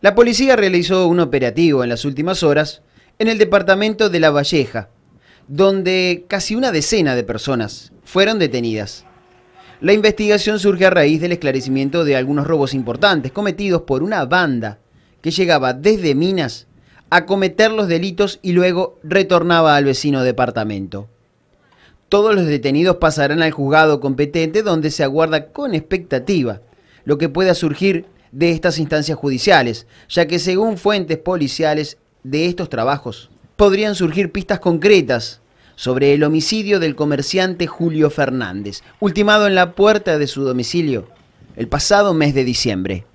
La policía realizó un operativo en las últimas horas en el departamento de La Valleja, donde casi una decena de personas fueron detenidas. La investigación surge a raíz del esclarecimiento de algunos robos importantes cometidos por una banda que llegaba desde Minas a cometer los delitos y luego retornaba al vecino departamento. Todos los detenidos pasarán al juzgado competente donde se aguarda con expectativa lo que pueda surgir de estas instancias judiciales, ya que según fuentes policiales de estos trabajos podrían surgir pistas concretas sobre el homicidio del comerciante Julio Fernández, ultimado en la puerta de su domicilio el pasado mes de diciembre.